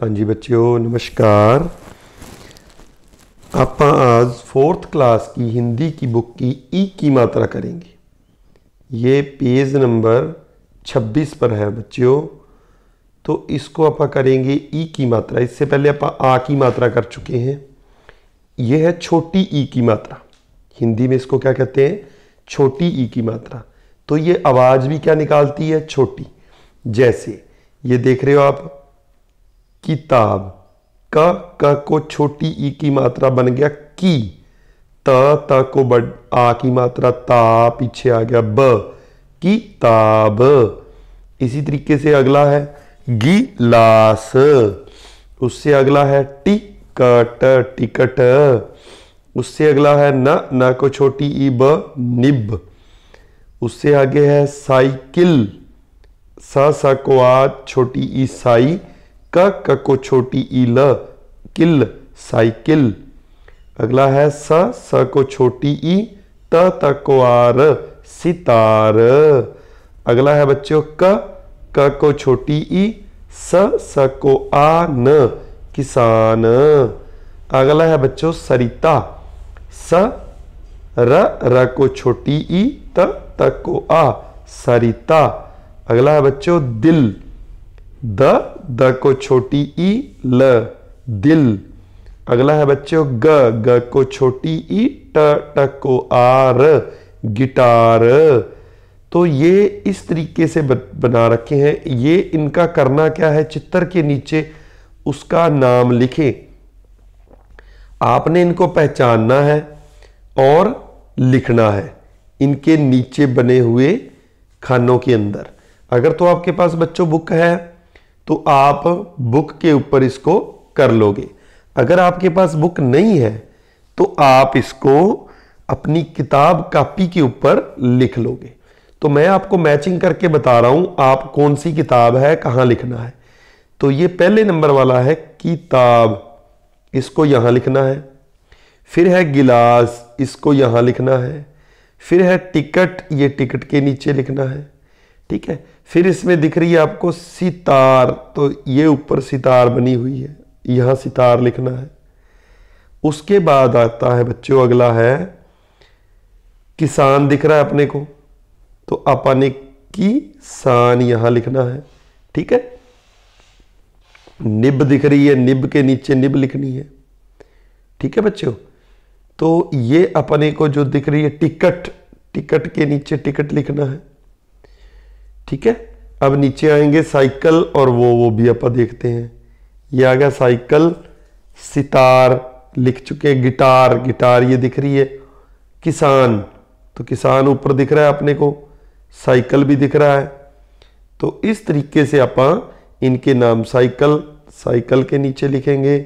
हाँ जी बच्चों नमस्कार आप आज फोर्थ क्लास की हिंदी की बुक की ई की मात्रा करेंगे ये पेज नंबर 26 पर है बच्चों तो इसको आप करेंगे ई की मात्रा इससे पहले आप आ की मात्रा कर चुके हैं यह है छोटी ई की मात्रा हिंदी में इसको क्या कहते हैं छोटी ई की मात्रा तो ये आवाज़ भी क्या निकालती है छोटी जैसे ये देख रहे हो आप किताब क क को छोटी ई की मात्रा बन गया की त त को बड़ आ की मात्रा ता पीछे आ गया ब किताब इसी तरीके से अगला है गिलास उससे अगला है टिकट टिकट उससे अगला है न न को छोटी ई ब निब उससे आगे है साइकिल सा सा को आ छोटी ई साई क क को छोटी ई ल किल साइकिल अगला है स स को छोटी ई त त को आर सितार अगला है बच्चों क क को छोटी ई स स को आ न किसान अगला है बच्चों सरिता स र र को छोटी ई त त को आ सरिता अगला है बच्चों दिल द द को छोटी ई ल दिल अगला है बच्चों ग ग को छोटी ई ट ट को आर गिटार तो ये इस तरीके से बना रखे हैं ये इनका करना क्या है चित्र के नीचे उसका नाम लिखें आपने इनको पहचानना है और लिखना है इनके नीचे बने हुए खानों के अंदर अगर तो आपके पास बच्चों बुक है तो आप बुक के ऊपर इसको कर लोगे अगर आपके पास बुक नहीं है तो आप इसको अपनी किताब कापी के ऊपर लिख लोगे तो मैं आपको मैचिंग करके बता रहा हूं आप कौन सी किताब है कहाँ लिखना है तो ये पहले नंबर वाला है किताब इसको यहाँ लिखना है फिर है गिलास इसको यहाँ लिखना है फिर है टिकट ये टिकट के नीचे लिखना है ठीक है फिर इसमें दिख रही है आपको सितार तो ये ऊपर सितार बनी हुई है यहां सितार लिखना है उसके बाद आता है बच्चों अगला है किसान दिख रहा है अपने को तो अपने की सान यहां लिखना है ठीक है निब दिख रही है निब के नीचे निब लिखनी है ठीक है बच्चों तो ये अपने को जो दिख रही है टिकट टिकट के नीचे टिकट लिखना है ठीक है अब नीचे आएंगे साइकिल और वो वो भी आप देखते हैं ये आ गया साइकिल सितार लिख चुके गिटार गिटार ये दिख रही है किसान तो किसान ऊपर दिख रहा है अपने को साइकिल भी दिख रहा है तो इस तरीके से आप इनके नाम साइकिल साइकिल के नीचे लिखेंगे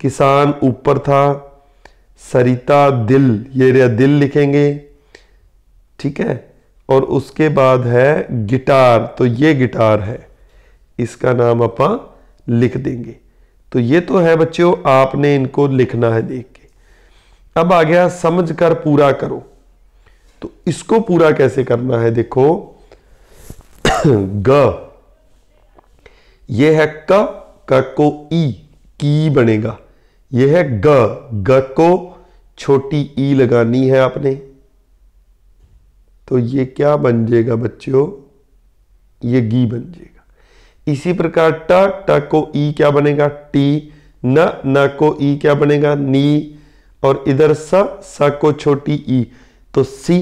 किसान ऊपर था सरिता दिल ये रहा दिल लिखेंगे ठीक है और उसके बाद है गिटार तो ये गिटार है इसका नाम आप लिख देंगे तो ये तो है बच्चों आपने इनको लिखना है देख के अब आ गया समझ कर पूरा करो तो इसको पूरा कैसे करना है देखो ग ये है क क को ई की बनेगा ये है ग ग को छोटी ई लगानी है आपने तो ये क्या बन जाएगा बच्चों ये गी बन जाएगा इसी प्रकार ट ट को ई क्या बनेगा टी न न को ई क्या बनेगा नी और इधर स स को छोटी ई तो सी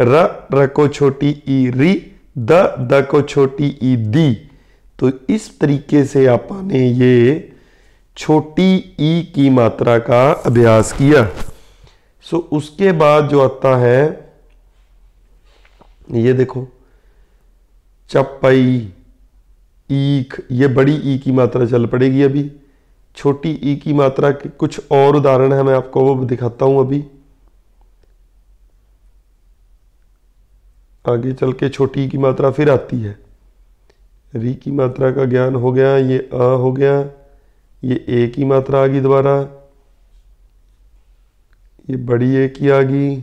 र र को छोटी ई री द द को छोटी ई दी तो इस तरीके से आपने ये छोटी ई की मात्रा का अभ्यास किया सो उसके बाद जो आता है ये देखो चपई ईख ये बड़ी ई की मात्रा चल पड़ेगी अभी छोटी ई की मात्रा के कुछ और उदाहरण है मैं आपको वो दिखाता हूं अभी आगे चल के छोटी की मात्रा फिर आती है री की मात्रा का ज्ञान हो गया ये अ हो गया ये ए की मात्रा आ गई दोबारा ये बड़ी ए की आ गई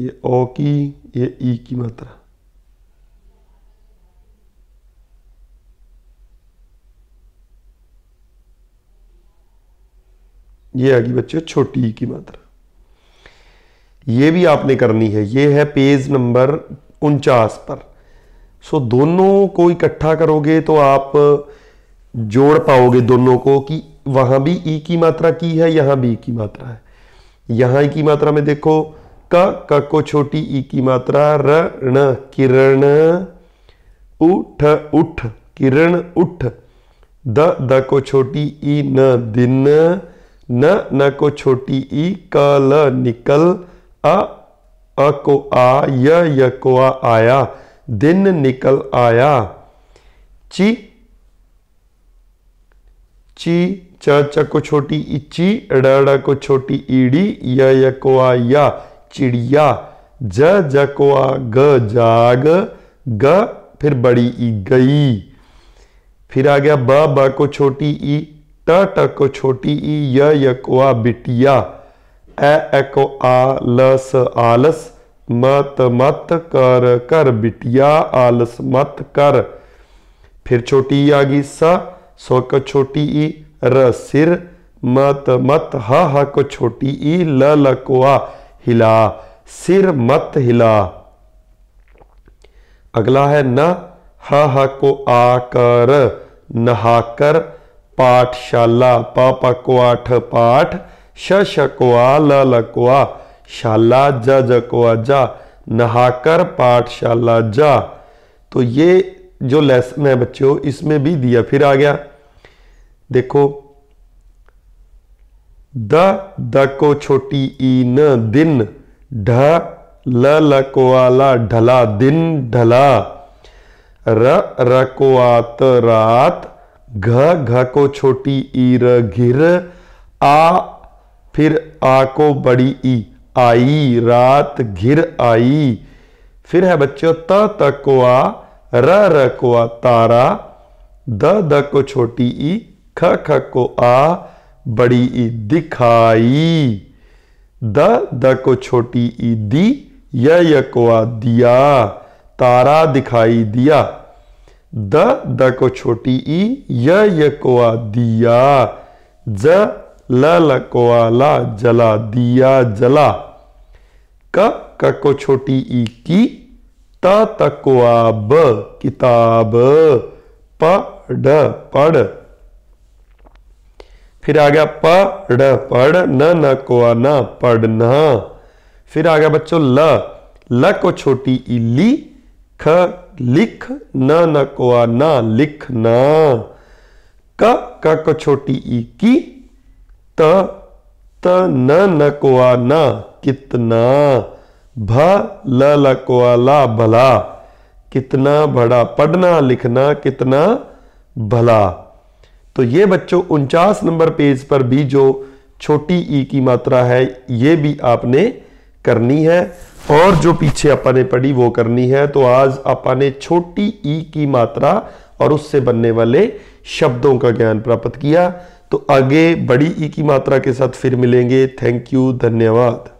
ये ओ की ये ई की मात्रा ये आ गई बच्चों छोटी ई की मात्रा ये भी आपने करनी है ये है पेज नंबर उनचास पर सो दोनों को इकट्ठा करोगे तो आप जोड़ पाओगे दोनों को कि वहां भी ई की मात्रा की है यहां भी ई की मात्रा है यहां ई की मात्रा में देखो क क को छोटी ई की मात्रा र ण किरण उठ उठ किरण उठ द द को छोटी ई न दिन न न को छोटी ई कल निकल अ अ को आ य य को आ आया दिन निकल आया ची ची च च को छोटी ई ची ड को छोटी ईडी य य को आ या चिड़िया ज जकोआ ग जाग ग फिर बड़ी ई गई फिर आ गया ब ब को छोटी ई ट ट को छोटी ई य य को आ बिटिया ए ए को आ ल स आलस मत मत कर कर बिटिया आलस मत कर फिर छोटी ई आ गई स सो को छोटी ई र सिर मत मत ह ह को छोटी ई ल ल को आ हिला सिर मत हिला अगला है न ह को आकर नहाकर पाठशाला प प को आठ पाठ श श को आ ल ल को आ शाला ज ज को आ जा नहाकर पाठशाला जा तो ये जो लेसन है बच्चों इसमें भी दिया फिर आ गया देखो द द को छोटी ई न दिन ढ ल ल को आला ढला दिन ढला र र को आत रात घ घ को छोटी ई र घिर आ फिर आ को बड़ी ई आई रात घिर आई फिर है बच्चों त त को आ र र को आ तारा द द को छोटी ई ख ख को आ बड़ी ई दिखाई द द को छोटी ई दी य को आ दिया तारा दिखाई दिया द द को छोटी ई य य को आ दिया ज ल ल को आ ला जला दिया जला क क को छोटी ई की त त को आ ब किताब पढ़ पढ़ फिर आ गया पढ़ पढ़ न न को न पढ़ना फिर आ गया बच्चों ल ल को छोटी इली ख लिख न न को न लिखना क क को छोटी ई की त त न न को न कितना भ ल ल को आला भला कितना बड़ा पढ़ना लिखना कितना भला तो ये बच्चों उनचास नंबर पेज पर भी जो छोटी ई की मात्रा है ये भी आपने करनी है और जो पीछे अपा ने पढ़ी वो करनी है तो आज अपा ने छोटी ई की मात्रा और उससे बनने वाले शब्दों का ज्ञान प्राप्त किया तो आगे बड़ी ई की मात्रा के साथ फिर मिलेंगे थैंक यू धन्यवाद